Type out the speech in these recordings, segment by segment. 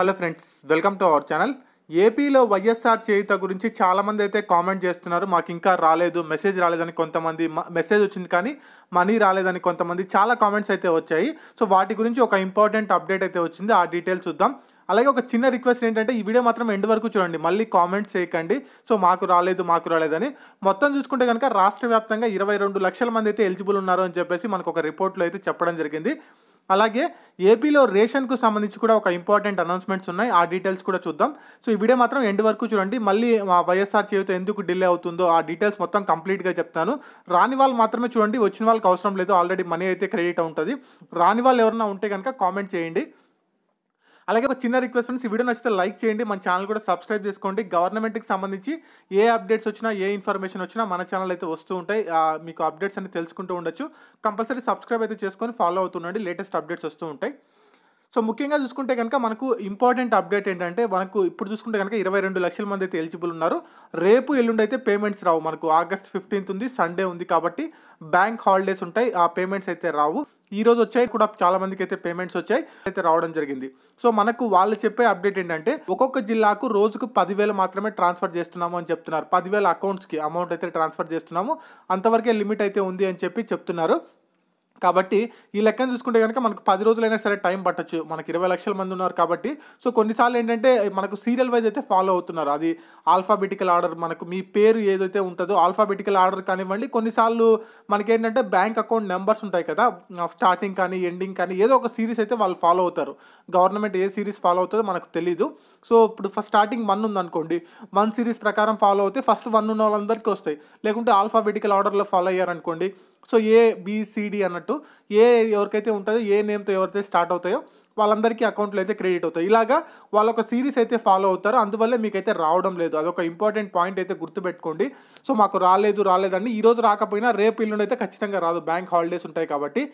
hello friends welcome to our channel ఏపీలో వైఎస్ఆర్ చేయుత గురించి చాలామంది అయితే కామెంట్ చేస్తున్నారు మాకు ఇంకా రాలేదు మెసేజ్ రాలేదని కొంతమంది మెసేజ్ వచ్చింది కానీ మనీ రాలేదని కొంతమంది చాలా కామెంట్స్ అయితే వచ్చాయి సో వాటి గురించి ఒక ఇంపార్టెంట్ అప్డేట్ అయితే వచ్చింది ఆ డీటెయిల్స్ చూద్దాం అలాగే ఒక చిన్న రిక్వెస్ట్ ఏంటంటే ఈ వీడియో మాత్రం ఎండ్ వరకు చూడండి మళ్ళీ కామెంట్స్ చేయకండి సో మాకు రాలేదు మాకు రాలేదని మొత్తం చూసుకుంటే కనుక రాష్ట్ర వ్యాప్తంగా ఇరవై రెండు లక్షల మంది అయితే ఎలిజిబుల్ ఉన్నారు అని చెప్పేసి మనకు ఒక రిపోర్ట్లో అయితే చెప్పడం జరిగింది అలాగే ఏపీలో రేషన్కు సంబంధించి కూడా ఒక ఇంపార్టెంట్ అనౌన్స్మెంట్స్ ఉన్నాయి ఆ డీటెయిల్స్ కూడా చూద్దాం సో ఈ వీడియో మాత్రం ఎండ్ వరకు చూడండి మళ్ళీ వైఎస్ఆర్ చేయుతో ఎందుకు డిలే అవుతుందో ఆ డీటెయిల్స్ మొత్తం కంప్లీట్గా చెప్తాను రాని వాళ్ళు మాత్రమే చూడండి వచ్చిన వాళ్ళకి అవసరం లేదు ఆల్రెడీ మనీ అయితే క్రెడిట్ ఉంటుంది రాని వాళ్ళు ఎవరైనా ఉంటే కనుక కామెంట్ చేయండి అలాగే ఒక చిన్న రిక్వెస్ట్ ఫ్రెండ్స్ ఈ వీడియో నచ్చితే లైక్ చేయండి మన ఛానల్ కూడా సబ్స్క్రైబ్ చేసుకోండి గవర్నమెంట్కి సంబంధించి ఏ అప్డేట్స్ వచ్చినా ఏ ఇన్ఫర్మేషన్ వచ్చినా మన ఛానల్ అయితే వస్తూ ఉంటాయి మీకు అప్డేట్స్ అన్ని తెలుసుకుంటూ ఉండొచ్చు కంపల్సరీ సబ్స్క్రైబ్ అయితే చేసుకొని ఫాలో అవుతుండండి లేటెస్ట్ అప్డేట్స్ వస్తూ ఉంటాయి సో ముఖ్యంగా చూసుకుంటే కనుక మనకు ఇంపార్టెంట్ అప్డేట్ ఏంటంటే మనకు ఇప్పుడు చూసుకుంటే కనుక ఇరవై రెండు లక్షల మంది అయితే ఎలిజిబుల్ ఉన్నారు రేపు ఎల్లుండి అయితే పేమెంట్స్ రావు మనకు ఆగస్ట్ ఫిఫ్టీన్త్ ఉంది సండే ఉంది కాబట్టి బ్యాంక్ హాలిడేస్ ఉంటాయి ఆ పేమెంట్స్ అయితే రావు ఈ రోజు వచ్చాయి కూడా చాలా మందికి అయితే పేమెంట్స్ వచ్చాయి అయితే రావడం జరిగింది సో మనకు వాళ్ళు చెప్పే అప్డేట్ ఏంటంటే ఒక్కొక్క జిల్లాకు రోజుకు పదివేలు మాత్రమే ట్రాన్స్ఫర్ చేస్తున్నాము అని చెప్తున్నారు పదివేల అకౌంట్స్కి అమౌంట్ అయితే ట్రాన్స్ఫర్ చేస్తున్నాము అంతవరకే లిమిట్ అయితే ఉంది అని చెప్పి చెప్తున్నారు కాబట్టి ఈ లెక్కను చూసుకుంటే కనుక మనకు పది రోజులైనా సరే టైం పట్టచ్చు మనకి ఇరవై లక్షల మంది ఉన్నారు కాబట్టి సో కొన్నిసార్లు ఏంటంటే మనకు సీరియల్ వైజ్ అయితే ఫాలో అవుతున్నారు అది ఆల్ఫాబెటికల్ ఆర్డర్ మనకు మీ పేరు ఏదైతే ఉంటుందో ఆల్ఫాబెటికల్ ఆర్డర్ కానివ్వండి కొన్నిసార్లు మనకేంటంటే బ్యాంక్ అకౌంట్ నెంబర్స్ ఉంటాయి కదా స్టార్టింగ్ కానీ ఎండింగ్ కానీ ఏదో ఒక సిరీస్ అయితే వాళ్ళు ఫాలో అవుతారు గవర్నమెంట్ ఏ సిరీస్ ఫాలో అవుతుందో మనకు తెలీదు సో ఇప్పుడు ఫస్ట్ స్టార్టింగ్ వన్ ఉందనుకోండి వన్ సిరీస్ ప్రకారం ఫాలో అవుతే ఫస్ట్ వన్ ఉన్న వాళ్ళందరికీ వస్తాయి లేకుంటే ఆల్ఫాబెటికల్ ఆర్డర్లో ఫాలో అయ్యారనుకోండి సో ఏ బీసీడీ అన్నట్టు ఏ ఎవరికైతే ఉంటుందో ఏ నేమ్తో ఎవరైతే స్టార్ట్ అవుతాయో వాళ్ళందరికీ అకౌంట్లు అయితే క్రెడిట్ అవుతాయి ఇలాగా వాళ్ళ ఒక సిరీస్ అయితే ఫాలో అవుతారు అందువల్ల మీకైతే రావడం లేదు అదొక ఇంపార్టెంట్ పాయింట్ అయితే గుర్తుపెట్టుకోండి సో మాకు రాలేదు రాలేదండి ఈరోజు రాకపోయినా రేపు ఇల్లు అయితే ఖచ్చితంగా రాదు బ్యాంక్ హాలిడేస్ ఉంటాయి కాబట్టి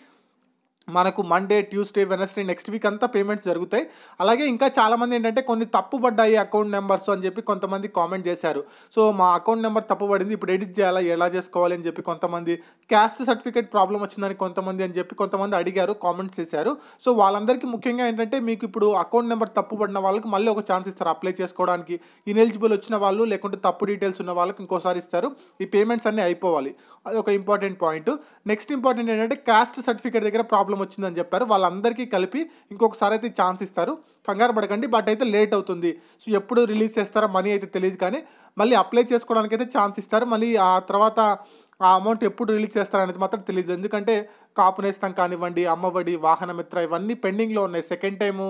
మనకు Monday Tuesday Wednesday next week అంతా పేమెంట్స్ జరుగుతాయి అలాగే ఇంకా చాలామంది ఏంటంటే కొన్ని తప్పుపడ్డాయి అకౌంట్ నెంబర్స్ అని చెప్పి కొంతమంది కామెంట్ చేశారు సో మా అకౌంట్ నెంబర్ తప్పుపడింది ఇప్పుడు ఎడిట్ చేయాలా ఎలా చేసుకోవాలి అని చెప్పి కొంతమంది క్యాస్ట్ సర్టిఫికేట్ ప్రాబ్లం వచ్చిందని కొంతమంది అని చెప్పి కొంతమంది అడిగారు కామెంట్స్ చేశారు సో వాళ్ళందరికీ ముఖ్యంగా ఏంటంటే మీకు ఇప్పుడు అకౌంట్ నెంబర్ తప్పుపడిన వాళ్ళకి మళ్ళీ ఒక ఛాన్స్ ఇస్తారు అప్లై చేసుకోవడానికి ఇనెలిజిబుల్ వచ్చిన వాళ్ళు లేకుంటే తప్పు డీటెయిల్స్ ఉన్న వాళ్ళకి ఇంకోసారి ఇస్తారు ఈ పేమెంట్స్ అన్నీ అయిపోవాలి అది ఒక ఇంపార్టెంట్ పాయింట్ నెక్స్ట్ ఇంపార్టెంట్ ఏంటంటే క్యాస్ట్ సర్టిఫికేట్ దగ్గర ప్రాబ్లం ప్రాబ్లం వచ్చిందని చెప్పారు వాళ్ళందరికీ కలిపి ఇంకొకసారి అయితే ఛాన్స్ ఇస్తారు కంగారు పడకండి బట్ అయితే లేట్ అవుతుంది సో ఎప్పుడు రిలీజ్ చేస్తారో మనీ అయితే తెలియదు కానీ మళ్ళీ అప్లై చేసుకోవడానికి అయితే ఛాన్స్ ఇస్తారు మళ్ళీ ఆ తర్వాత ఆ అమౌంట్ ఎప్పుడు రిలీజ్ చేస్తారనేది మాత్రం తెలియదు ఎందుకంటే కాపు నేస్తం కానివ్వండి అమ్మఒడి వాహనమిత్ర ఇవన్నీ పెండింగ్లో ఉన్నాయి సెకండ్ టైం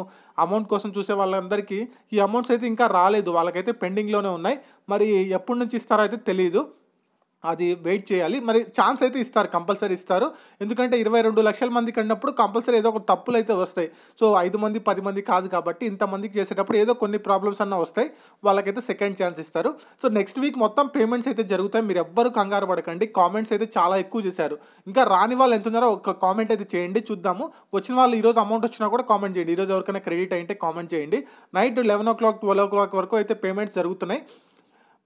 అమౌంట్ కోసం చూసే వాళ్ళందరికీ ఈ అమౌంట్స్ అయితే ఇంకా రాలేదు వాళ్ళకైతే పెండింగ్లోనే ఉన్నాయి మరి ఎప్పటి నుంచి ఇస్తారో అయితే తెలియదు అది వెయిట్ చేయాలి మరి ఛాన్స్ అయితే ఇస్తారు కంపల్సరీ ఇస్తారు ఎందుకంటే ఇరవై రెండు లక్షల మందికి కన్నప్పుడు కంపల్సరీ ఏదో ఒక తప్పులు అయితే వస్తాయి సో ఐదు మంది పది మంది కాదు కాబట్టి ఇంతమందికి చేసేటప్పుడు ఏదో కొన్ని ప్రాబ్లమ్స్ అన్న వస్తాయి వాళ్ళకైతే సెకండ్ ఛాన్స్ ఇస్తారు సో నెక్స్ట్ వీక్ మొత్తం పేమెంట్స్ అయితే జరుగుతాయి మీరు ఎవ్వరు కంగారు పడకండి కామెంట్స్ అయితే చాలా ఎక్కువ చేశారు ఇంకా రాని వాళ్ళు ఎంత ఉన్నారో ఒక కామెంట్ అయితే చేయండి చూద్దాము వచ్చిన వాళ్ళు ఈరోజు అమౌంట్ వచ్చినా కూడా కామెంట్ చేయండి ఈరోజు ఎవరికైనా క్రెడిట్ అయితే కామెంట్ చేయండి night eleven o'clock twelve o'clock వరకు అయితే పేమెంట్స్ జరుగుతున్నాయి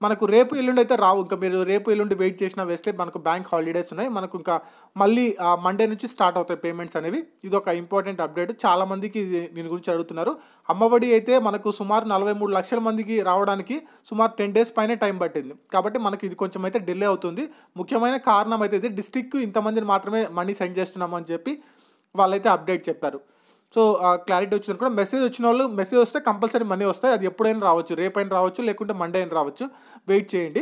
మనకు రేపు ఎల్లుండి అయితే రావు ఇంకా మీరు రేపు ఎల్లుండి వెయిట్ చేసినా వేస్తే మనకు బ్యాంక్ హాలిడేస్ ఉన్నాయి మనకు ఇంకా మళ్ళీ మండే నుంచి స్టార్ట్ అవుతాయి పేమెంట్స్ అనేవి ఇది ఒక ఇంపార్టెంట్ అప్డేట్ చాలామందికి దీని గురించి అడుగుతున్నారు అమ్మఒడి అయితే మనకు సుమారు నలభై మూడు లక్షల మందికి రావడానికి సుమారు టెన్ డేస్ పైనే టైం పట్టింది కాబట్టి మనకు ఇది కొంచెం అయితే డిలే అవుతుంది ముఖ్యమైన కారణం అయితే ఇది డిస్టిక్ ఇంతమందిని మాత్రమే మనీ సెండ్ చేస్తున్నామని చెప్పి వాళ్ళైతే అప్డేట్ చెప్పారు సో క్లారిటీ వచ్చింది కూడా మెసేజ్ వచ్చిన వాళ్ళు మెసేజ్ వస్తే కంపల్సరీ మనీ వస్తాయి అది ఎప్పుడైనా రావచ్చు రేపైనా రావచ్చు లేకుంటే మండే అయినా రావచ్చు వెయిట్ చేయండి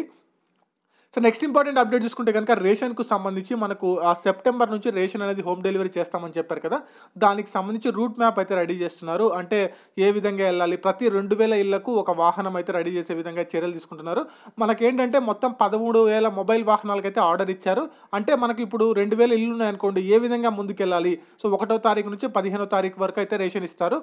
సో నెక్స్ట్ ఇంపార్టెంట్ అప్డేట్ చూసుకుంటే కనుక రేషన్కు సంబంధించి మనకు ఆ సెప్టెంబర్ నుంచి రేషన్ అనేది హోమ్ డెలివరీ చేస్తామని చెప్పారు కదా దానికి సంబంధించి రూట్ మ్యాప్ అయితే రెడీ చేస్తున్నారు అంటే ఏ విధంగా వెళ్ళాలి ప్రతి రెండు వేల ఇళ్లకు ఒక వాహనం అయితే రెడీ చేసే విధంగా చర్యలు తీసుకుంటున్నారు మనకేంటంటే మొత్తం పదమూడు వేల మొబైల్ వాహనాలకైతే ఆర్డర్ ఇచ్చారు అంటే మనకి ఇప్పుడు రెండు వేల ఇల్లు ఉన్నాయనుకోండి ఏ విధంగా ముందుకెళ్ళాలి సో ఒకటో తారీఖు నుంచి పదిహేనో తారీఖు వరకు అయితే రేషన్ ఇస్తారు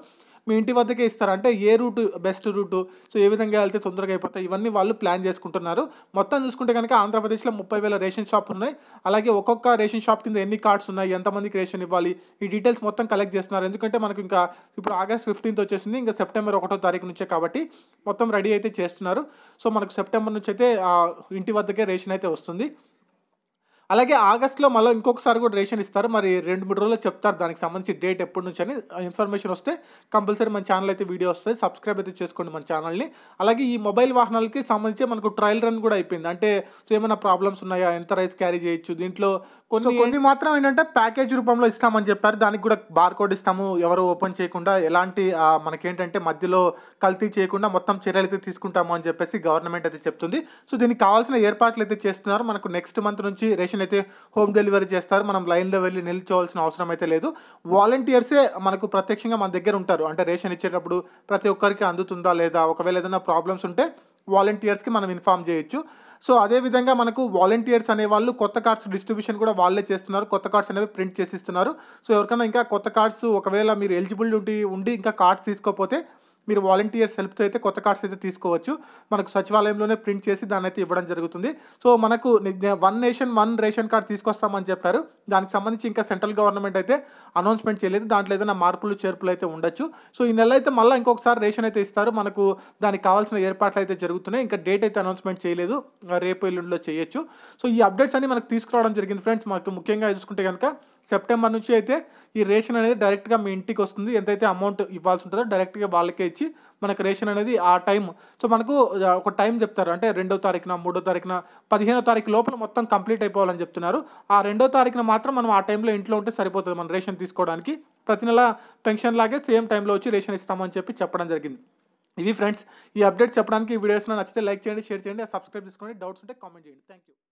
మీ ఇంటి వద్దకే ఇస్తారు అంటే ఏ రూట్ బెస్ట్ రూటు సో ఏ విధంగా వెళ్తే తొందరగా అయిపోతాయి ఇవన్నీ వాళ్ళు ప్లాన్ చేసుకుంటున్నారు మొత్తం చూసుకుంటే కనుక ఆంధ్రప్రదేశ్లో ముప్పై వేల రేషన్ షాప్ ఉన్నాయి అలాగే ఒక్కొక్క రేషన్ షాప్ కింద ఎన్ని కార్డ్స్ ఉన్నాయి ఎంతమందికి రేషన్ ఇవ్వాలి ఈ డీటెయిల్స్ మొత్తం కలెక్ట్ చేస్తున్నారు ఎందుకంటే మనకు ఇంకా ఇప్పుడు ఆగస్ట్ ఫిఫ్టీన్త్ వచ్చేసింది ఇంకా సెప్టెంబర్ ఒకటో తారీఖు నుంచే కాబట్టి మొత్తం రెడీ అయితే చేస్తున్నారు సో మనకు సెప్టెంబర్ నుంచి అయితే ఇంటి వద్దకే రేషన్ అయితే వస్తుంది అలాగే ఆగస్ట్లో మళ్ళీ ఇంకొకసారి కూడా రేషన్ ఇస్తారు మరి రెండు మూడు రోజులు చెప్తారు దానికి సంబంధించి డేట్ ఎప్పటి నుంచి అని ఇన్ఫర్మేషన్ వస్తే కంపల్సరీ మన ఛానల్ అయితే వీడియో వస్తుంది సబ్స్క్రైబ్ అయితే చేసుకోండి మన ఛానల్ని అలాగే ఈ మొబైల్ వాహనాలకి సంబంధించి మనకు ట్రయల్ రన్ కూడా అయిపోయింది అంటే సో ఏమైనా ప్రాబ్లమ్స్ ఉన్నాయా ఎంత రైస్ క్యారీ చేయొచ్చు దీంట్లో కొన్ని కొన్ని మాత్రం ఏంటంటే ప్యాకేజ్ రూపంలో ఇస్తామని చెప్పారు దానికి కూడా బార్కోడ్ ఇస్తాము ఎవరు ఓపెన్ చేయకుండా ఎలాంటి మనకేంటంటే మధ్యలో కల్తీ చేయకుండా మొత్తం చర్యలు అయితే తీసుకుంటాము అని చెప్పేసి గవర్నమెంట్ అయితే చెప్తుంది సో దీనికి కావాల్సిన ఏర్పాట్లు అయితే చేస్తున్నారు మనకు నెక్స్ట్ మంత్ నుంచి రేషన్ అయితే హోమ్ డెలివరీ చేస్తారు మనం లైన్లో వెళ్ళి నిల్చోవాల్సిన అవసరం అయితే లేదు వాలంటీర్సే మనకు ప్రత్యక్షంగా మన దగ్గర ఉంటారు అంటే రేషన్ ఇచ్చేటప్పుడు ప్రతి ఒక్కరికి అందుతుందా లేదా ఒకవేళ ఏదైనా ప్రాబ్లమ్స్ ఉంటే వాలంటీర్స్కి మనం ఇన్ఫామ్ చేయొచ్చు సో అదేవిధంగా మనకు వాలంటీర్స్ అనే వాళ్ళు కొత్త కార్డ్స్ డిస్ట్రిబ్యూషన్ కూడా వాళ్ళే చేస్తున్నారు కొత్త కార్డ్స్ అనేవి ప్రింట్ చేసి ఇస్తున్నారు సో ఎవరికైనా ఇంకా కొత్త కార్డ్స్ ఒకవేళ మీరు ఎలిజిబిలిటీ ఉండి ఇంకా కార్డ్స్ తీసుకోకపోతే మీరు వాలంటీర్స్ హెల్ప్తో అయితే కొత్త కార్డ్స్ అయితే తీసుకోవచ్చు మనకు సచివాలయంలోనే ప్రింట్ చేసి దాన్ని అయితే ఇవ్వడం జరుగుతుంది సో మనకు one nation one ration card తీసుకొస్తామని చెప్పారు దానికి సంబంధించి ఇంకా సెంట్రల్ గవర్నమెంట్ అయితే అనౌన్స్మెంట్ చేయలేదు దాంట్లో ఏదైనా మార్పులు చేర్పులు అయితే ఉండొచ్చు సో ఈ నెల అయితే మళ్ళీ ఇంకొకసారి రేషన్ అయితే ఇస్తారు మనకు దానికి కావాల్సిన ఏర్పాట్లు అయితే జరుగుతున్నాయి ఇంకా డేట్ అయితే అనౌన్స్మెంట్ చేయలేదు రేపు ఎల్లుండిలో చేయొచ్చు సో ఈ అప్డేట్స్ అన్ని మనకు తీసుకురావడం జరిగింది ఫ్రెండ్స్ మనకు ముఖ్యంగా చూసుకుంటే కనుక సెప్టెంబర్ నుంచి అయితే ఈ రేషన్ అనేది డైరెక్ట్గా మీ ఇంటికి వస్తుంది ఎంతైతే అమౌంట్ ఇవ్వాల్సి ఉంటుందో డైరెక్ట్గా వాళ్ళకే ఇచ్చి మనకు రేషన్ అనేది ఆ టైం సో మనకు ఒక టైం చెప్తారు అంటే రెండో తారీఖున మూడో తారీఖున పదిహేనో తారీఖు లోపల మొత్తం కంప్లీట్ అయిపోవాలని చెప్తున్నారు ఆ రెండో తారీఖున మాత్రం మనం ఆ టైంలో ఇంట్లో ఉంటే సరిపోతుంది మన రేషన్ తీసుకోవడానికి ప్రతి నెల పెన్షన్ లాగే సేమ్ టైంలో వచ్చి రేషన్ ఇస్తామని చెప్పి చెప్పడం జరిగింది ఇవి ఫ్రెండ్స్ ఈ అప్డేట్ చెప్పడానికి ఈ వీడియోస్ నచ్చితే లైక్ చేయండి షేర్ చేయండి సబ్స్క్రైబ్ చేసుకోండి డౌట్స్ ఉంటే కామెంట్ చేయండి థ్యాంక్ యూ